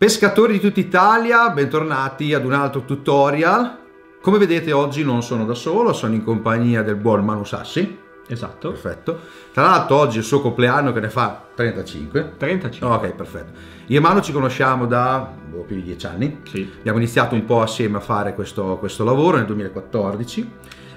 Pescatori di tutta Italia, bentornati ad un altro tutorial. Come vedete oggi non sono da solo, sono in compagnia del buon Manu Sassi. Esatto. Perfetto. Tra l'altro oggi è il suo compleanno che ne fa 35. 35. Ok, perfetto. Io e Manu ci conosciamo da boh, più di 10 anni. Sì. Abbiamo iniziato un po' assieme a fare questo, questo lavoro nel 2014.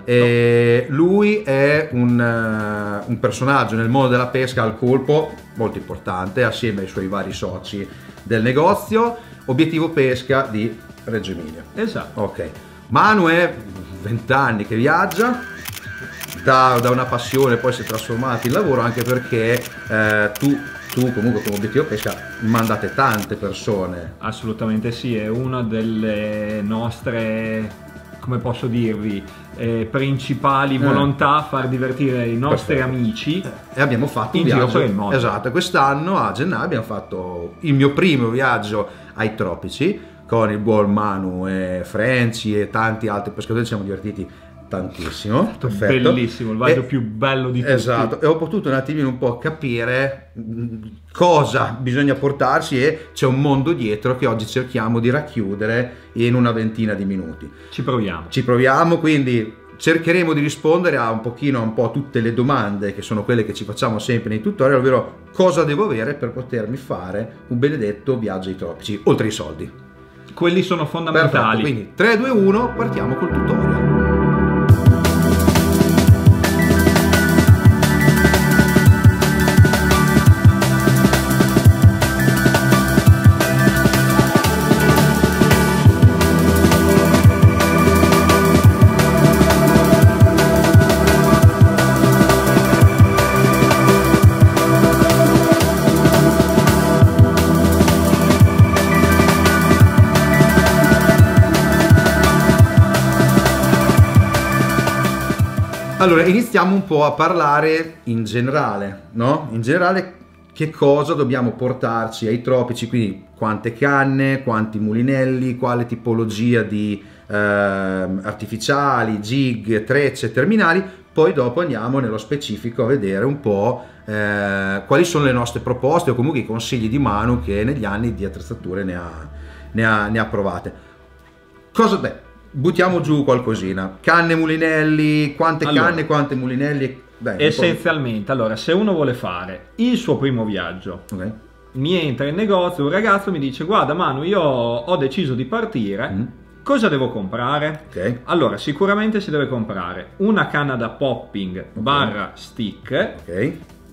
Esatto. lui è un, eh, un personaggio nel mondo della pesca al colpo molto importante assieme ai suoi vari soci del negozio, obiettivo pesca di Reggio Emilia. Esatto. Ok. Manu è 20 anni che viaggia, da, da, una passione poi si è trasformato in lavoro anche perché eh, tu tu comunque come obiettivo pesca mandate tante persone. Assolutamente sì, è una delle nostre, come posso dirvi, eh, principali eh. volontà far divertire i nostri Perfetto. amici eh, e abbiamo fatto un viaggio per il mondo. Esatto, quest'anno a gennaio abbiamo fatto il mio primo viaggio ai tropici con il buon Manu e Franci e tanti altri pescatori ci siamo divertiti tantissimo. Perfetto. Bellissimo, il viaggio e, più bello di tutti. Esatto, e ho potuto un attimino un po' capire cosa bisogna portarsi e c'è un mondo dietro che oggi cerchiamo di racchiudere in una ventina di minuti. Ci proviamo. Ci proviamo, quindi cercheremo di rispondere a un pochino un po' tutte le domande che sono quelle che ci facciamo sempre nei tutorial, ovvero cosa devo avere per potermi fare un benedetto viaggio ai tropici, oltre ai soldi. Quelli sono fondamentali. Perfetto, quindi 3, 2, 1, partiamo col tutorial. Allora, iniziamo un po' a parlare in generale, no? In generale che cosa dobbiamo portarci ai tropici, quindi quante canne, quanti mulinelli, quale tipologia di eh, artificiali, jig, trecce, terminali, poi dopo andiamo nello specifico a vedere un po' eh, quali sono le nostre proposte o comunque i consigli di Manu che negli anni di attrezzature ne ha, ne ha, ne ha provate. Cosa, beh, buttiamo giù qualcosina. Canne, mulinelli, quante allora, canne, quante mulinelli. Beh, essenzialmente, allora, se uno vuole fare il suo primo viaggio, okay. mi entra in negozio un ragazzo mi dice guarda Manu, io ho deciso di partire, mm. cosa devo comprare? Okay. Allora, sicuramente si deve comprare una canna da popping okay. barra stick,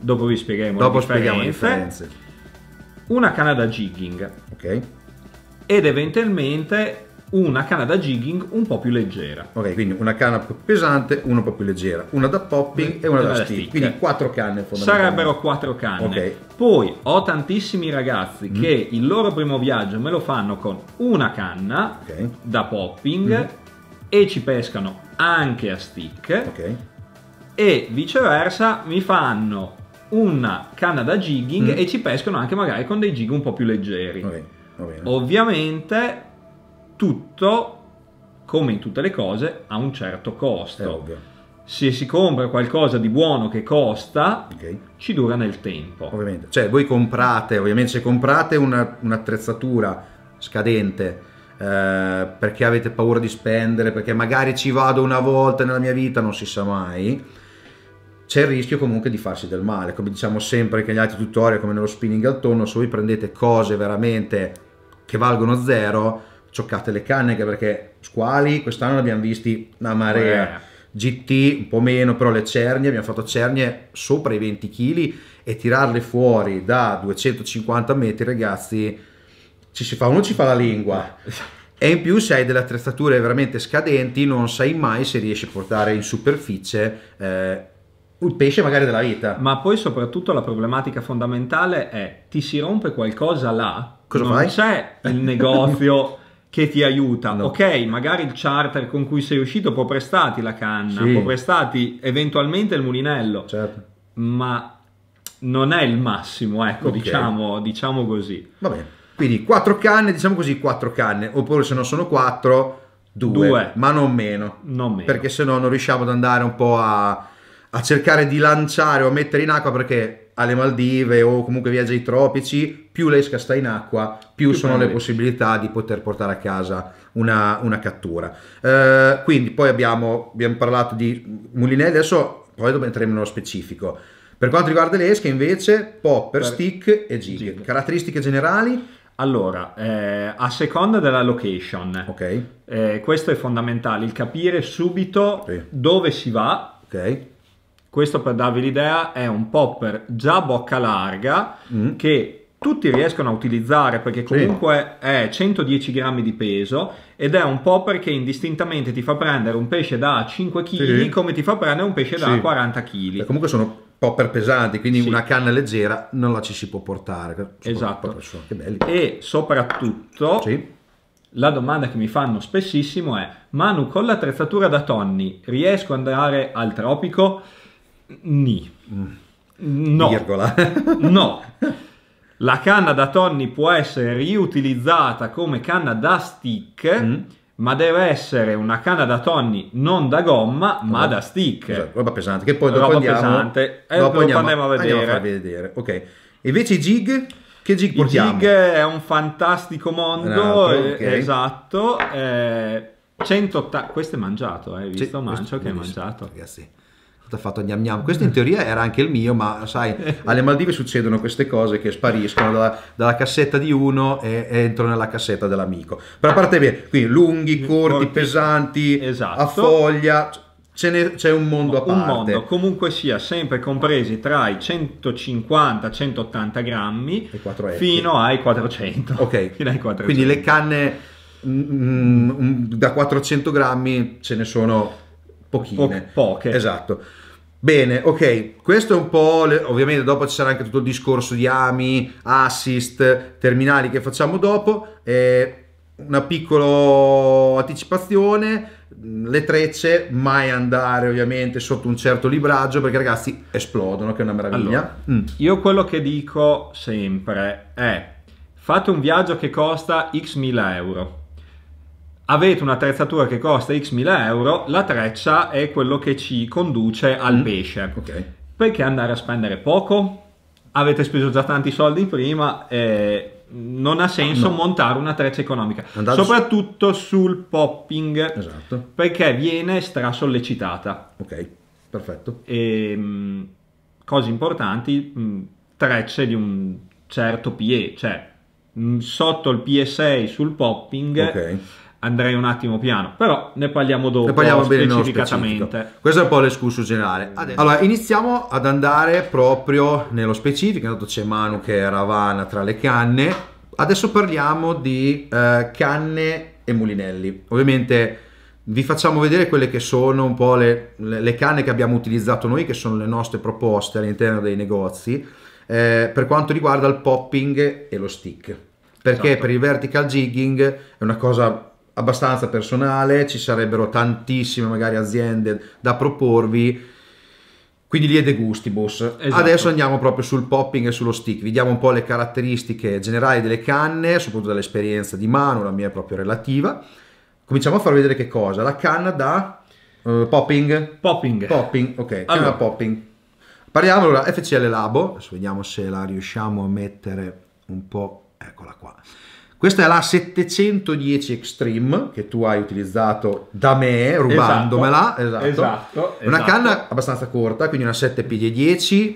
dopo vi spiegheremo dopo le differenze. Spieghiamo le differenze. Una canna da jigging. ok? Ed eventualmente una canna da jigging un po' più leggera. Ok, quindi una canna più pesante, una un po' più leggera, una da popping e una da, stick. stick. Quindi quattro canne fondamentalmente. Sarebbero quattro canne. Okay. Poi ho tantissimi ragazzi mm. che il loro primo viaggio me lo fanno con una canna okay. da popping mm. e ci pescano anche a stick. Ok. E viceversa mi fanno una canna da jigging mm. e ci pescano anche magari con dei jig un po' più leggeri. Ovviamente tutto, come in tutte le cose, ha un certo costo. Se si compra qualcosa di buono che costa, okay. ci dura nel tempo. Ovviamente. Cioè, voi comprate, ovviamente, se comprate una, un'attrezzatura scadente eh, perché avete paura di spendere, perché magari ci vado una volta nella mia vita, non si sa mai c'è il rischio comunque di farsi del male, come diciamo sempre che negli altri tutorial, come nello spinning al tonno, se voi prendete cose veramente che valgono zero, cioccate le canne, perché squali quest'anno ne abbiamo visti una marea. Eh. GT un po' meno, però le cernie, abbiamo fatto cernie sopra i 20 kg e tirarle fuori da 250 metri, ragazzi, ci si fa, uno ci fa la lingua. E in più se hai delle attrezzature veramente scadenti non sai mai se riesci a portare in superficie eh, un pesce magari della vita. Ma poi soprattutto la problematica fondamentale è ti si rompe qualcosa là, Cosa non fai? c'è il negozio che ti aiutano. Ok, magari il charter con cui sei uscito può prestarti la canna, sì. può prestarti eventualmente il mulinello, certo. ma non è il massimo, ecco, okay. diciamo, diciamo così. Va bene. Quindi quattro canne, diciamo così quattro canne, oppure se non sono 4, due. ma non meno. Non meno. Perché se no non riusciamo ad andare un po' a, a cercare di lanciare o mettere in acqua perché alle Maldive o comunque viaggia ai tropici, più l'esca sta in acqua, più, più sono bene. le possibilità di poter portare a casa una, una cattura. Eh, quindi poi abbiamo, abbiamo, parlato di mulinelli, adesso poi dopo entreremo nello specifico. Per quanto riguarda le esche invece, popper, per... stick e jig. jig. Caratteristiche generali? Allora, eh, a seconda della location, okay. eh, questo è fondamentale, il capire subito sì. dove si va okay questo per darvi l'idea, è un popper già bocca larga mm. che tutti riescono a utilizzare perché comunque sì. è 110 grammi di peso ed è un popper che indistintamente ti fa prendere un pesce da 5 kg sì. come ti fa prendere un pesce sì. da 40 kg. E comunque sono popper pesanti, quindi sì. una canna leggera non la ci si può portare. Esatto. E soprattutto sì. la domanda che mi fanno spessissimo è: Manu, con l'attrezzatura da tonni riesco ad andare al tropico? Ni. Mm. No. Virgola. no. La canna da Tony può essere riutilizzata come canna da stick, mm. ma deve essere una canna da Tony non da gomma, roba, ma da stick. Esatto, roba pesante, che poi dopo roba andiamo, pesante. Eh, dopo andiamo, andiamo, a vedere. Andiamo a vedere. Ok. Invece i jig che jig portiamo? Il jig è un fantastico mondo, Rato, eh, okay. eh, esatto. Eh, 180 questo è mangiato, eh, hai visto? Mancio che hai mangiato. Ragazzi ha fatto gnam gnam. Questo in teoria era anche il mio, ma sai, alle Maldive succedono queste cose che spariscono dalla, dalla cassetta di uno e, e entrano nella cassetta dell'amico. Però a parte bene, qui lunghi, corti, corti pesanti, esatto. a foglia. Ne, c'è un mondo a parte. Un mondo, comunque sia, sempre compresi tra i 150 180 grammi fino ai 400. Ok, ai 400. quindi le canne mm, mm, mm, da 400 grammi ce ne sono pochine. Po- poche. Esatto. Bene, ok, questo è un po', le... ovviamente dopo ci sarà anche tutto il discorso di AMI, assist, terminali che facciamo dopo, eh, una piccola anticipazione, le trecce, mai andare ovviamente sotto un certo libraggio perché ragazzi esplodono, che è una meraviglia. Allora, mm. Io quello che dico sempre è fate un viaggio che costa x mila euro avete un'attrezzatura che costa x mila euro, la treccia è quello che ci conduce al mm. pesce. Okay. Perché andare a spendere poco? Avete speso già tanti soldi prima e non ha senso no. montare una treccia economica, Andato soprattutto su... sul popping, esatto. perché viene strasollecitata. Ok, perfetto. E, ehm, mh, cose importanti, mh, mm, trecce di un certo PE, cioè mh, mm, sotto il PSA sul popping. Okay andrei un attimo piano, però ne parliamo dopo ne parliamo bene specificatamente. Questo è un po' l'escursus generale. Adesso. Allora, iniziamo ad andare proprio nello specifico, intanto c'è Manu che è ravana tra le canne. Adesso parliamo di eh, canne e mulinelli. Ovviamente vi facciamo vedere quelle che sono un po' le, le canne che abbiamo utilizzato noi, che sono le nostre proposte all'interno dei negozi, eh, per quanto riguarda il popping e lo stick. Perché esatto. per il vertical jigging è una cosa abbastanza personale, ci sarebbero tantissime magari aziende da proporvi. Quindi lì è De Gustibus. Esatto. Adesso andiamo proprio sul popping e sullo stick. Vediamo un po' le caratteristiche generali delle canne, soprattutto dall'esperienza di mano, la mia è proprio relativa. Cominciamo a far vedere che cosa. La canna da uh, popping. Popping. Popping, ok. Allora. popping. Parliamo allora FCL Labo. Adesso vediamo se la riusciamo a mettere un po'. Eccola qua. Questa è la 710 Extreme che tu hai utilizzato da me, esatto, rubandomela. Esatto. esatto. esatto una canna esatto. abbastanza corta, quindi una 7PD10,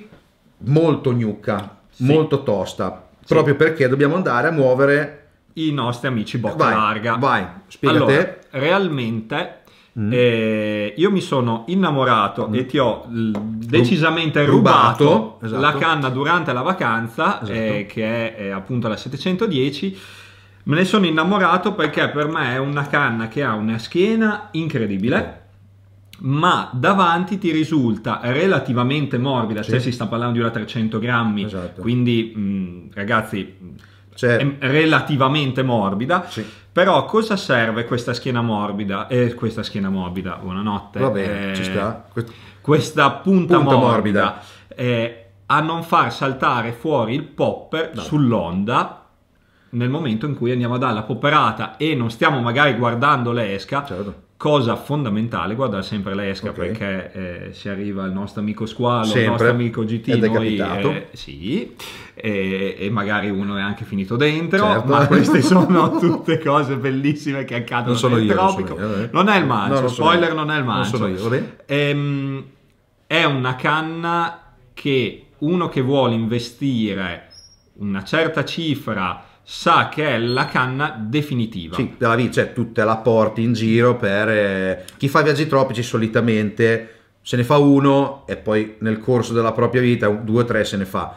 molto gnucca, sì. molto tosta, sì. proprio perché dobbiamo andare a muovere i nostri amici bocca vai, larga. Vai, spiega allora, te. Realmente Mm. Eh, io mi sono innamorato mm. e ti ho decisamente rubato, rubato esatto. la canna durante la vacanza, esatto. eh, che è eh, appunto la 710 Me ne sono innamorato perché per me è una canna che ha una schiena incredibile, ma davanti ti risulta relativamente morbida, sì. cioè si sta parlando di una 300 grammi, esatto. quindi mh, mm, ragazzi cioè... è relativamente morbida. Sì. Però cosa serve questa schiena morbida? Eh, questa schiena morbida, buonanotte. Va bene, eh, ci sta. Quest... Questa punta, punta morbida, morbida. Eh, a non far saltare fuori il popper no. sull'onda nel momento in cui andiamo a dare la popperata e non stiamo magari guardando l'esca, certo. cosa fondamentale guardare sempre l'esca okay. perché eh, si arriva il nostro amico squalo, sempre. il nostro amico GT, è decapitato. Noi, eh, sì, e, e, magari uno è anche finito dentro, certo. ma queste sono tutte cose bellissime che accadono non sono nel io, tropico. Non, sono eh. io, non è il mancio, no, spoiler non è il mancio. Non sono io, ehm, è una canna che uno che vuole investire una certa cifra sa che è la canna definitiva. Sì, della vita, cioè tu te la porti in giro per... Eh, chi fa viaggi tropici solitamente se ne fa uno e poi nel corso della propria vita due o tre se ne fa.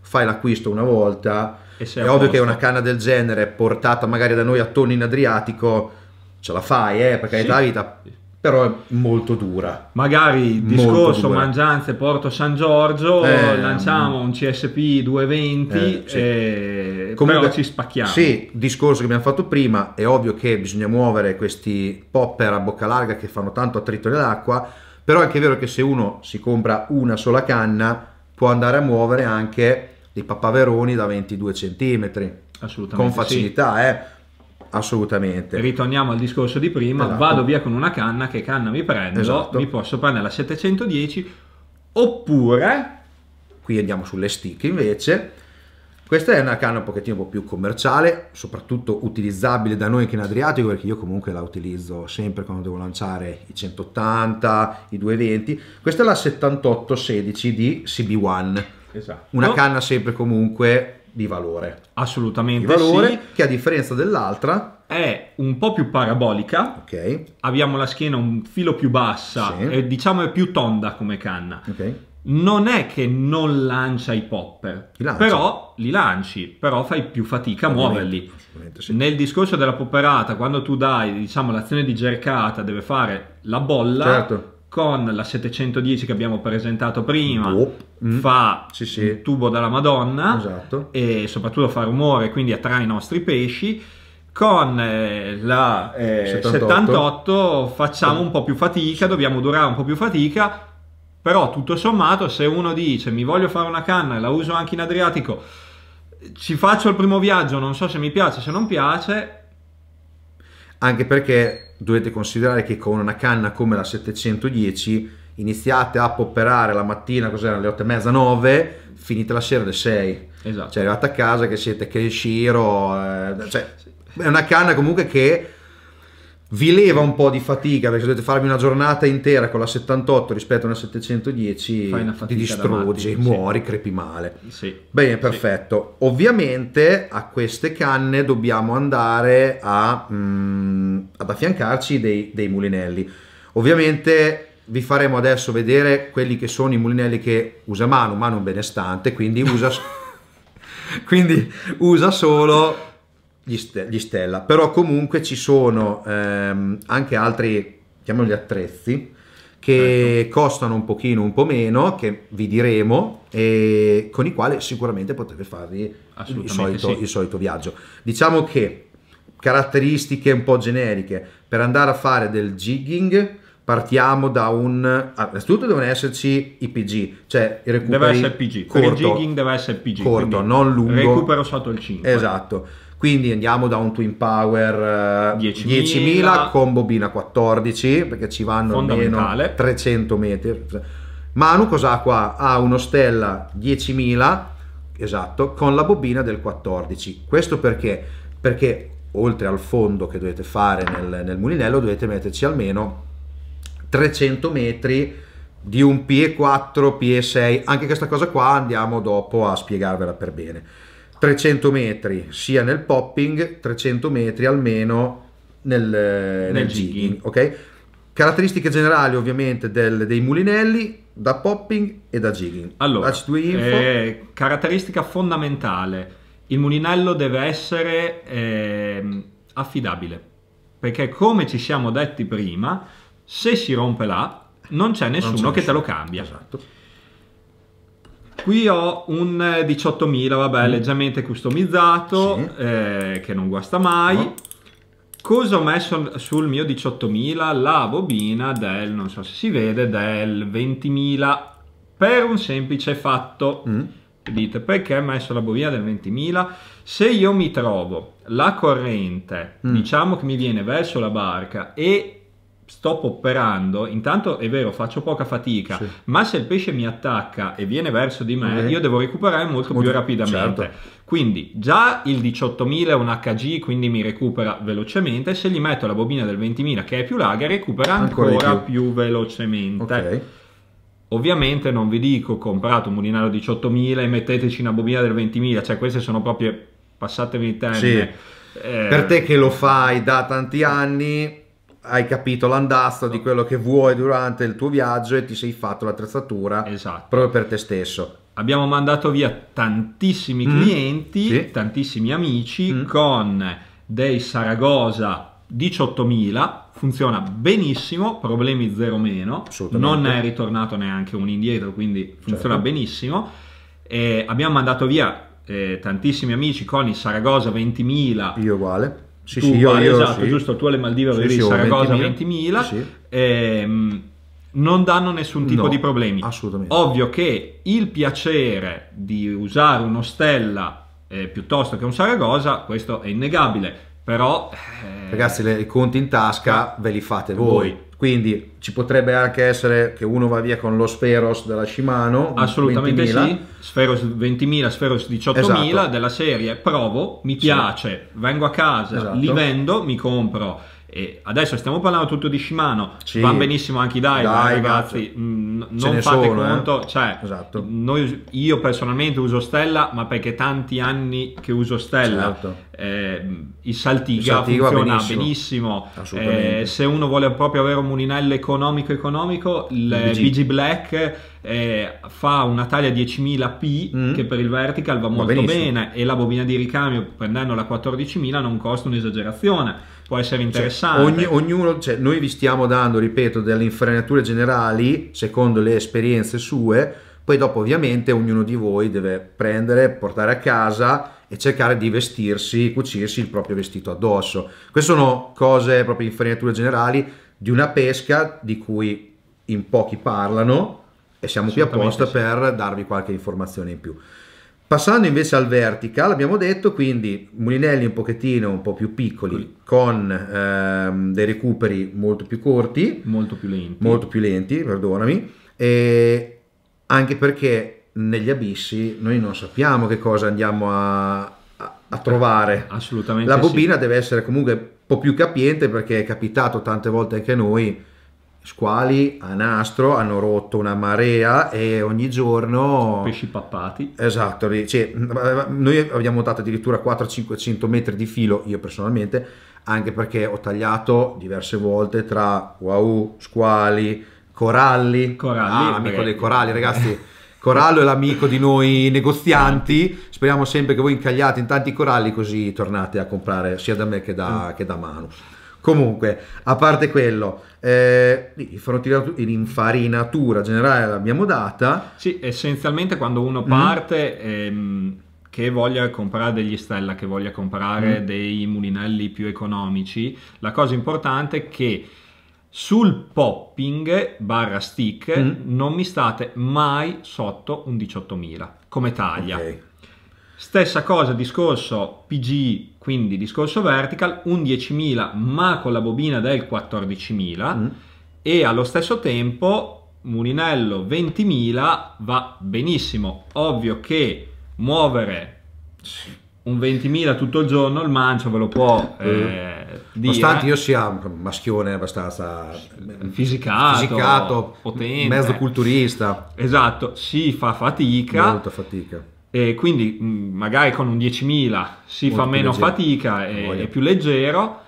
Fai l'acquisto una volta, E è ovvio che una canna del genere portata magari da noi a tonni in Adriatico ce la fai, eh, perché sì. è la vita però è molto dura. Magari discorso dura. Mangianze Porto San Giorgio, eh, lanciamo mm. un CSP 220 eh, sì. e Comunque, ci spacchiamo. Sì, discorso che abbiamo fatto prima, è ovvio che bisogna muovere questi popper a bocca larga che fanno tanto attrito nell'acqua, però è anche vero che se uno si compra una sola canna può andare a muovere anche dei papaveroni da 22 cm. Assolutamente. Con facilità, sì. eh assolutamente. Ritorniamo al discorso di prima, esatto. vado via con una canna, che canna mi prendo? Esatto. Mi posso prendere la 710 oppure, qui andiamo sulle stick invece, questa è una canna un pochettino più commerciale, soprattutto utilizzabile da noi che in Adriatico, perché io comunque la utilizzo sempre quando devo lanciare i 180, i 220. Questa è la 7816 di CB1. Esatto. Una canna sempre comunque di valore. Assolutamente di valore, sì. che a differenza dell'altra è un po' più parabolica. Ok. Abbiamo la schiena un filo più bassa sì. e diciamo è più tonda come canna. Ok. Non è che non lancia i popper, li lancia. però li lanci, però fai più fatica a muoverli. Sì. Nel discorso della popperata, quando tu dai, diciamo, l'azione di gercata deve fare la bolla, certo con la 710 che abbiamo presentato prima mm. fa sì, sì. il tubo dalla Madonna esatto. e soprattutto fa rumore, quindi attrae i nostri pesci. Con eh, la eh, 78. 78 facciamo un po' più fatica, dobbiamo durare un po' più fatica, però tutto sommato se uno dice mi voglio fare una canna e la uso anche in Adriatico, ci faccio il primo viaggio, non so se mi piace, se non piace. Anche perché dovete considerare che con una canna come la 710 iniziate a popperare la mattina, cos'era, alle 8 e mezza, 9, finite la sera alle 6. Esatto. Cioè arrivate a casa che siete che eh, cioè, è una canna comunque che vi leva un po' di fatica perché se dovete farvi una giornata intera con la 78 rispetto a una 710 una ti distruggi, matti, muori, sì. crepi male. Sì. Bene, perfetto. Sì. Ovviamente a queste canne dobbiamo andare a, mh, mm, ad affiancarci dei, dei mulinelli. Ovviamente vi faremo adesso vedere quelli che sono i mulinelli che usa Manu, Manu è un benestante, quindi usa, quindi usa solo gli, ste gli Stella, però comunque ci sono ehm, anche altri, chiamiamoli attrezzi, che certo. costano un pochino, un po' meno, che vi diremo, e con i quali sicuramente potete farvi il solito, sì. il solito viaggio. Diciamo che caratteristiche un po' generiche, per andare a fare del jigging partiamo da un... Ah, innanzitutto devono esserci i PG, cioè il recupero... Deve essere PG, corto, per il jigging deve essere PG. Corto, non lungo. Recupero sotto il 5. Esatto. Quindi andiamo da un Twin Power 10.000, eh, 10.000 con bobina 14 perché ci vanno almeno 300 metri. Manu cos'ha qua? Ha uno Stella 10.000, esatto, con la bobina del 14. Questo perché? Perché oltre al fondo che dovete fare nel, nel mulinello dovete metterci almeno 300 metri di un PE4, PE6, anche questa cosa qua andiamo dopo a spiegarvela per bene. 300 metri sia nel popping, 300 metri almeno nel, eh, nel, nel jigging. Okay? Caratteristiche generali ovviamente del, dei mulinelli da popping e da jigging. Allora, info. eh, caratteristica fondamentale, il mulinello deve essere eh, affidabile, perché come ci siamo detti prima, se si rompe là non c'è nessuno non che nessuno. te lo cambia. Esatto. Qui ho un 18.000, eh, vabbè, mm. leggermente customizzato, sì. eh, che non guasta mai. No. Cosa ho messo sul mio 18.000? La bobina del, non so se si vede, del 20.000 per un semplice fatto. Mm. Dite perché ho messo la bobina del 20.000? Se io mi trovo la corrente, mm. diciamo che mi viene verso la barca e sto operando, intanto è vero, faccio poca fatica, sì. ma se il pesce mi attacca e viene verso di me, mm io devo recuperare molto, molto più rapidamente. Certo. Quindi già il 18.000 è un HG, quindi mi recupera velocemente, se gli metto la bobina del 20.000 che è più larga, recupera ancora, ancora più. più. velocemente. Okay. Ovviamente non vi dico comprate un mulinaro 18.000 e metteteci una bobina del 20.000, cioè queste sono proprio, passatemi il termine. Sì. Eh, per te che lo fai da tanti anni, hai capito l'andazzo di quello che vuoi durante il tuo viaggio e ti sei fatto l'attrezzatura esatto. proprio per te stesso. Abbiamo mandato via tantissimi mm. clienti, sì. tantissimi amici mm. con dei Saragosa 18.000 funziona benissimo, problemi zero meno, non è ritornato neanche un indietro, quindi funziona certo. benissimo. E abbiamo mandato via eh, tantissimi amici con i Saragosa 20.000. Io uguale. Sì, tu, sì, io, io esatto, sì. giusto, tu alle Maldive avevi sì, sì, 20.000, sì. ehm, non danno nessun tipo no, di problemi. Assolutamente. Ovvio che il piacere di usare uno Stella eh, piuttosto che un Saragosa, questo è innegabile, però... Eh, Ragazzi, le, i conti in tasca ve li fate voi. voi quindi ci potrebbe anche essere che uno va via con lo Sferos della Shimano. Assolutamente 20.000. sì, Sferos 20.000, Sferos 18.000 esatto. della serie. Provo, mi piace, sì. vengo a casa, esatto. li vendo, mi compro. E adesso stiamo parlando tutto di Shimano, sì. va benissimo anche i dive, Dai, ragazzi, mh, mm, non fate sono, conto, eh? cioè, esatto. noi, io personalmente uso Stella, ma perché tanti anni che uso Stella. Certo eh, il Saltiga, Saltiga funziona benissimo, benissimo. Eh, se uno vuole proprio avere un mulinello economico economico il BG, BG Black eh, fa una taglia 10.000p mm. che per il vertical va molto va bene e la bobina di ricambio prendendo la 14.000 non costa un'esagerazione può essere cioè, interessante cioè, ogni, ognuno, cioè, noi vi stiamo dando ripeto delle infrenature generali secondo le esperienze sue poi dopo ovviamente ognuno di voi deve prendere portare a casa e cercare di vestirsi, cucirsi il proprio vestito addosso. Queste sono cose, proprio infarinature generali, di una pesca di cui in pochi parlano e siamo qui apposta sì. per darvi qualche informazione in più. Passando invece al vertical, abbiamo detto quindi mulinelli un pochettino un po' più piccoli, con ehm, dei recuperi molto più corti, molto più lenti, molto più lenti, perdonami, anche perché negli abissi noi non sappiamo che cosa andiamo a, a, a trovare. Eh, assolutamente. La bobina sì. deve essere comunque un po' più capiente perché è capitato tante volte anche a noi. Squali a nastro hanno rotto una marea e ogni giorno. Pesci pappati. Esatto, cioè, noi abbiamo montato addirittura 400-500 metri di filo, io personalmente, anche perché ho tagliato diverse volte tra wow, squali, coralli. Coralli. Ah, amico eh. dei coralli, ragazzi. Corallo è l'amico di noi negozianti. Speriamo sempre che voi incagliate in tanti coralli così tornate a comprare sia da me che da, mm. che da Manu. Comunque, a parte quello, eh, l'infarinatura generale l'abbiamo data. Sì, essenzialmente quando uno parte mm. ehm, che voglia comprare degli Stella, che voglia comprare mm. dei mulinelli più economici, la cosa importante è che sul popping barra stick mm. non mi state mai sotto un 18.000 come taglia. Okay. Stessa cosa, discorso PG, quindi discorso vertical, un 10.000 ma con la bobina del 14.000 mm. e allo stesso tempo Mulinello 20.000 va benissimo. Ovvio che muovere un 20.000 tutto il giorno il mancio ve lo può... Mm. Eh, Nonostante io sia un maschione abbastanza fisicato, fisicato potente, mezzo culturista. Esatto, si fa fatica. Molta fatica. E quindi mm, magari con un 10.000 si Molto fa meno leggero. fatica, e è più leggero.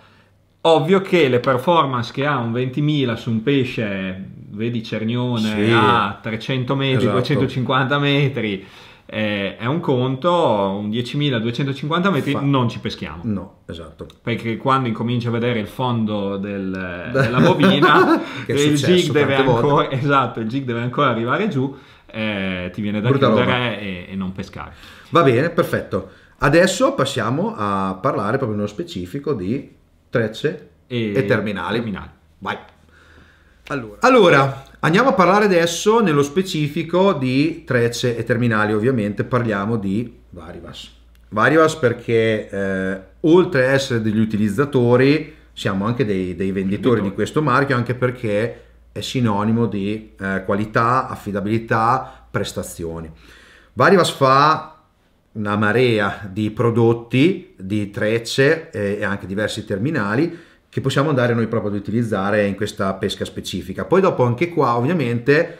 Ovvio che le performance che ha un 20.000 su un pesce, vedi Cernione sì, a 300 metri, esatto. 250 metri, eh, è un conto, un 10.250 metri Fa... non ci peschiamo. No, esatto. Perché quando incominci a vedere il fondo del, della bobina, il, gig deve ancora, esatto, il gig deve ancora arrivare giù, eh, ti viene da Brutta chiudere e, e non pescare. Va bene, perfetto. Adesso passiamo a parlare proprio nello specifico di trecce e, e terminali. terminali. Vai. Allora, allora Andiamo a parlare adesso nello specifico di trecce e terminali, ovviamente parliamo di Varivas. Varivas perché eh, oltre ad essere degli utilizzatori siamo anche dei, dei venditori di questo marchio anche perché è sinonimo di eh, qualità, affidabilità, prestazioni. Varivas fa una marea di prodotti, di trecce eh, e anche diversi terminali che possiamo andare noi proprio ad utilizzare in questa pesca specifica. Poi dopo anche qua ovviamente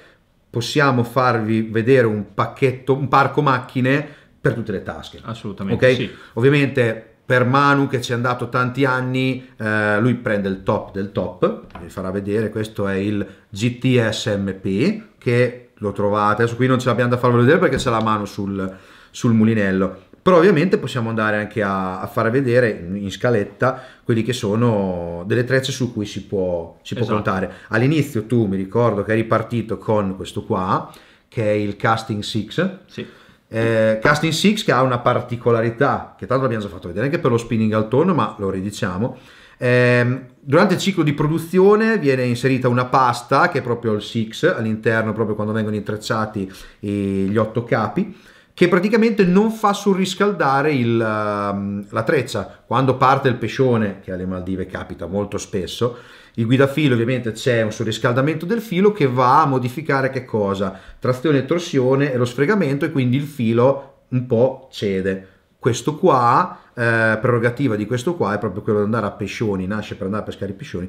possiamo farvi vedere un pacchetto, un parco macchine per tutte le tasche. Assolutamente. Okay? Sì. Ovviamente per Manu che ci è andato tanti anni, eh, lui prende il top del top, vi farà vedere, questo è il GTSMP che lo trovate, adesso qui non ce l'abbiamo da farvelo vedere perché c'è la mano sul, sul mulinello però ovviamente possiamo andare anche a, a fare vedere in scaletta quelli che sono delle trecce su cui si può, si esatto. contare. All'inizio tu mi ricordo che hai ripartito con questo qua, che è il Casting 6. Sì. Eh, Casting 6 che ha una particolarità, che tanto l'abbiamo già fatto vedere anche per lo spinning al tonno, ma lo ridiciamo. Eh, durante il ciclo di produzione viene inserita una pasta che è proprio il 6 all'interno, proprio quando vengono intrecciati gli otto capi che praticamente non fa surriscaldare il, ehm, la treccia. Quando parte il pescione, che alle Maldive capita molto spesso, il guidafilo ovviamente c'è un surriscaldamento del filo che va a modificare che cosa? Trazione e torsione e lo sfregamento e quindi il filo un po' cede. Questo qua, eh, prerogativa di questo qua è proprio quello di andare a pescioni, nasce per andare a pescare i pescioni,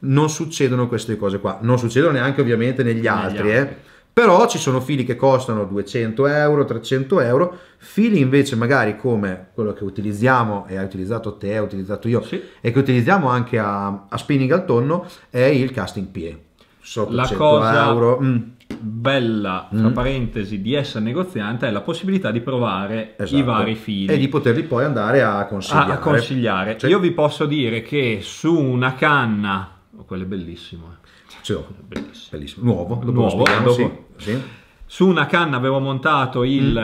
non succedono queste cose qua, non succedono neanche ovviamente negli altri. altri. Eh però ci sono fili che costano 200 euro, 300 euro, fili invece magari come quello che utilizziamo, e hai utilizzato te, ho utilizzato io, sì. e che utilizziamo anche a, a, spinning al tonno, è il casting PE. Sotto La cosa euro. Mm. bella, tra mm. parentesi, di essere negoziante è la possibilità di provare esatto. i vari fili. E di poterli poi andare a consigliare. A, consigliare. Cioè, io vi posso dire che su una canna, oh, quella è cioè, bellissimo. bellissimo. Nuovo, dopo Nuovo, lo spieghiamo, dopo... sì. sì. Su una canna avevo montato il mm.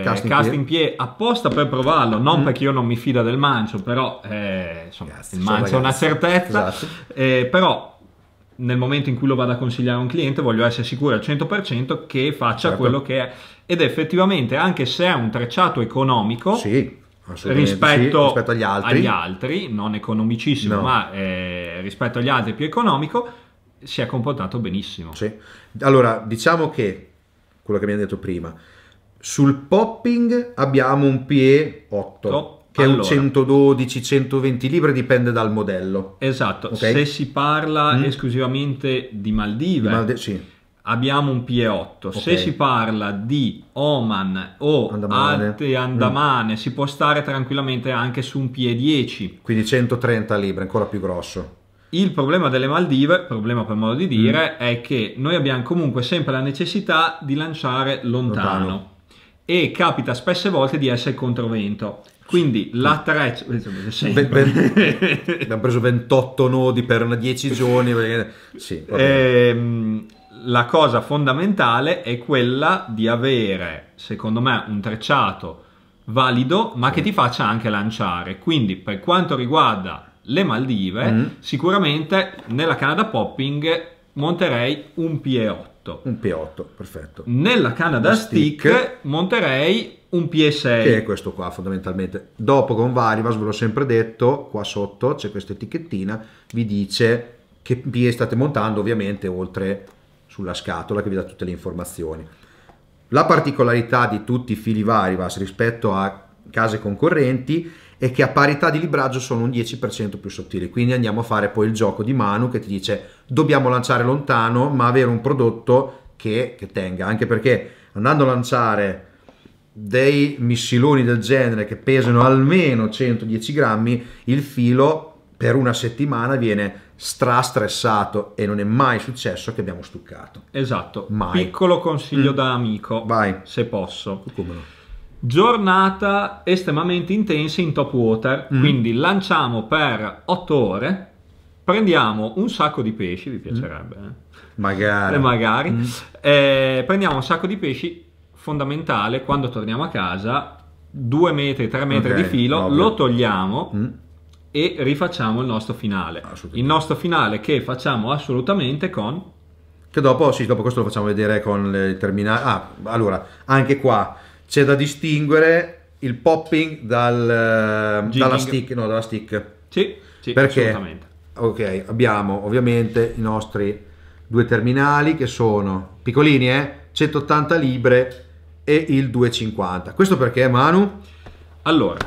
eh, casting, casting pie. pie. apposta per provarlo, non mm. perché io non mi fida del mancio, però eh, insomma, ragazzi, il cioè, mancio è una certezza, esatto. eh, però nel momento in cui lo vado a consigliare a un cliente voglio essere sicuro al 100% che faccia certo. quello che è ed effettivamente anche se è un tracciato economico sì, rispetto, sì, rispetto, agli altri, agli altri non economicissimo no. ma eh, rispetto agli altri più economico si è comportato benissimo. Sì. Allora, diciamo che quello che abbiamo detto prima, sul popping abbiamo un PE 8. Top. Che allora. è un 112-120 libbre, dipende dal modello. Esatto, okay? se si parla mm. esclusivamente di Maldive, di Maldive sì. abbiamo un PE 8. Okay. Se si parla di Oman o Andamane. alte mm. Andamane, mm. si può stare tranquillamente anche su un PE 10. Quindi 130 libbre, ancora più grosso. Il problema delle Maldive, problema per modo di dire, mm. è che noi abbiamo comunque sempre la necessità di lanciare lontano, lontano. e capita spesse volte di essere controvento. Quindi l'attrezzo... Eh, abbiamo preso 28 nodi per 10 giorni. Perché... Sì, ehm, la cosa fondamentale è quella di avere, secondo me, un trecciato valido ma che ti faccia anche lanciare. Quindi per quanto riguarda le Maldive, mm. sicuramente nella Canada Popping monterei un P8. Un P8, perfetto. Nella Canada stick, stick monterei un P6. Che è questo qua fondamentalmente. Dopo con Varivas, ve l'ho sempre detto, qua sotto c'è questa etichettina, vi dice che PE state montando, ovviamente oltre sulla scatola che vi dà tutte le informazioni. La particolarità di tutti i fili Varivas rispetto a case concorrenti e che a parità di libraggio sono un 10% più sottili. Quindi andiamo a fare poi il gioco di Manu che ti dice dobbiamo lanciare lontano ma avere un prodotto che, che tenga, anche perché andando a lanciare dei missiloni del genere che pesano almeno 110 grammi, il filo per una settimana viene stressato e non è mai successo che abbiamo stuccato. Esatto. Mai. Piccolo consiglio mm. da amico, Vai. se posso. Come no? Giornata estremamente intensa in top water, mm. quindi lanciamo per 8 ore, prendiamo un sacco di pesci, vi mm. piacerebbe? Mm. Eh? Magari. Eh, magari. Mm. Eh, prendiamo un sacco di pesci, fondamentale, quando torniamo a casa, 2 metri, 3 metri okay, di filo, ovvio. lo togliamo mm. e rifacciamo il nostro finale. Ah, il nostro finale che facciamo assolutamente con... Che dopo, sì, dopo questo lo facciamo vedere con il terminale. Ah, allora, anche qua c'è da distinguere il popping dal, eh, dalla stick. No, dalla stick. Sì, sì Perché? Ok, abbiamo ovviamente i nostri due terminali che sono piccolini, eh? 180 libre e il 250. Questo perché, Manu? Allora,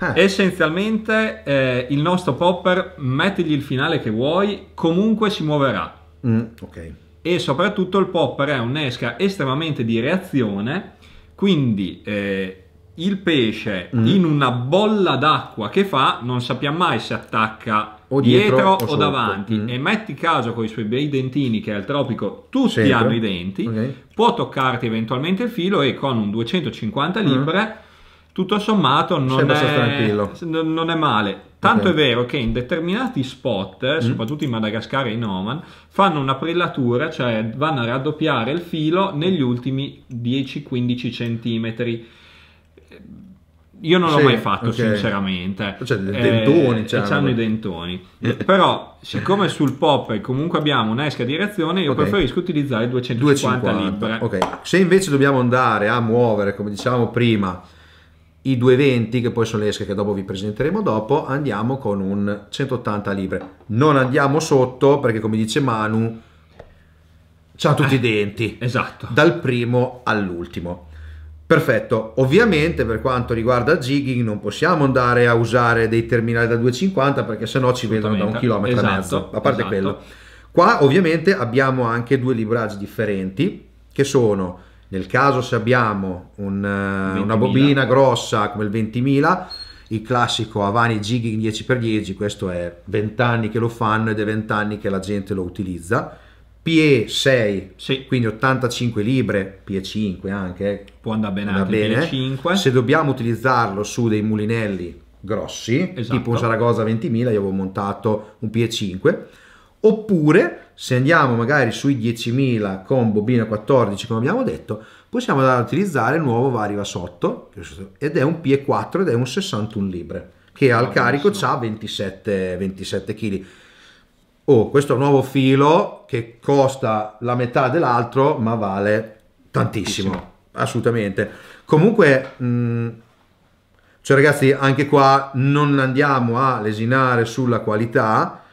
eh. essenzialmente eh, il nostro popper mettigli il finale che vuoi, comunque si muoverà. Mm, ok. E soprattutto il popper è un'esca estremamente di reazione quindi eh, il pesce mm. in una bolla d'acqua che fa, non sappiamo mai se attacca o dietro, dietro o, o davanti. Mm. E metti caso con i suoi bei dentini, che al tropico tutti Sempre. hanno i denti, okay. può toccarti eventualmente il filo e con un 250 libbre. Mm tutto sommato non, è, non è, male. Tanto okay. è vero che in determinati spot, eh, mm. soprattutto in Madagascar e in Oman, fanno una prellatura, cioè vanno a raddoppiare il filo negli ultimi 10-15 centimetri. Io non l'ho mai fatto, okay. sinceramente. Cioè, eh, dentoni, eh, c'hanno. i dentoni. Però, siccome sul pop comunque abbiamo un'esca di reazione, io okay. preferisco utilizzare 250, 250 libbre. Okay. Se invece dobbiamo andare a muovere, come diciamo prima, i 220 che poi sono le esche che dopo vi presenteremo dopo andiamo con un 180 libre non andiamo sotto perché come dice Manu c'ha tutti eh, i denti esatto dal primo all'ultimo perfetto ovviamente per quanto riguarda jigging non possiamo andare a usare dei terminali da 250 perché sennò ci vedono da un chilometro esatto, e mezzo a parte esatto. quello qua ovviamente abbiamo anche due libraggi differenti che sono nel caso se abbiamo un, eh, una bobina grossa come il 20.000, il classico Avani Gigging 10x10, questo è 20 anni che lo fanno ed è 20 anni che la gente lo utilizza. PE 6, sì. quindi 85 libre, PE 5 anche, eh. può andare bene andare anche bene. 5. Se dobbiamo utilizzarlo su dei mulinelli grossi, esatto. tipo un Saragossa 20.000, io avevo montato un PE 5, oppure se andiamo magari sui 10.000 con bobina 14 come abbiamo detto, possiamo andare ad utilizzare il nuovo Variva sotto ed è un PE4 ed è un 61 libre che al carico ha 27, 27 kg. Oh, questo nuovo filo che costa la metà dell'altro ma vale tantissimo, tantissimo. assolutamente. Comunque... Mh, mm, cioè ragazzi, anche qua non andiamo a lesinare sulla qualità,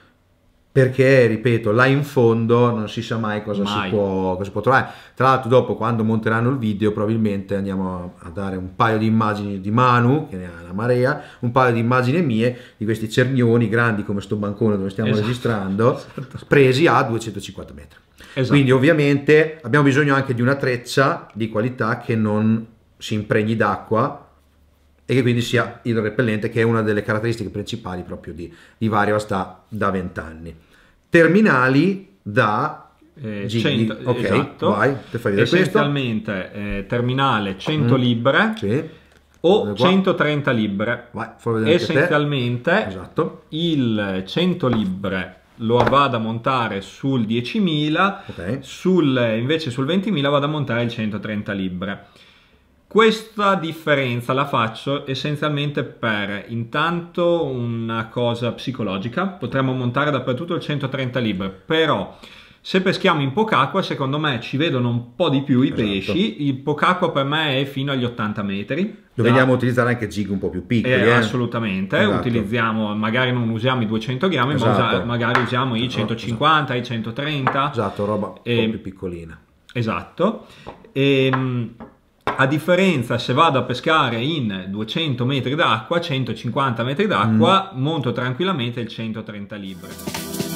perché, ripeto, là in fondo non si sa mai cosa, mai. Si, può, cosa si può trovare. Tra l'altro dopo, quando monteranno il video, probabilmente andiamo a dare un paio di immagini di Manu, che ne ha la marea, un paio di immagini mie, di questi cernioni grandi come sto bancone dove stiamo esatto. registrando, esatto. presi a 250 metri. Esatto. Quindi ovviamente abbiamo bisogno anche di una treccia di qualità che non si impregni d'acqua e che quindi sia idrorepellente, che è una delle caratteristiche principali proprio di, di Varios da, da 20 anni. Terminali da eh, G, cento, ok, esatto. vai, te fai vedere Essenzialmente eh, terminale 100 mm. libbre sì. o 130 libbre. Vai, Essenzialmente esatto. il 100 libbre lo vado a montare sul 10.000, okay. sul, invece sul 20.000 vado a montare il 130 libbre. Questa differenza la faccio essenzialmente per intanto una cosa psicologica, potremmo montare dappertutto il 130 libbre, però se peschiamo in poca acqua secondo me ci vedono un po' di più i esatto. pesci, il poca acqua per me è fino agli 80 metri. Lo da... vediamo utilizzare anche gig un po' più piccoli. Eh, eh? Assolutamente, esatto. utilizziamo, magari non usiamo i 200 grammi, esatto. ma usa... magari usiamo i 150, esatto, esatto. i 130. Esatto, roba e... un po' ehm, più piccolina. Esatto. E ehm, a differenza se vado a pescare in 200 metri d'acqua, 150 metri d'acqua, mm. monto tranquillamente il 130 libbre.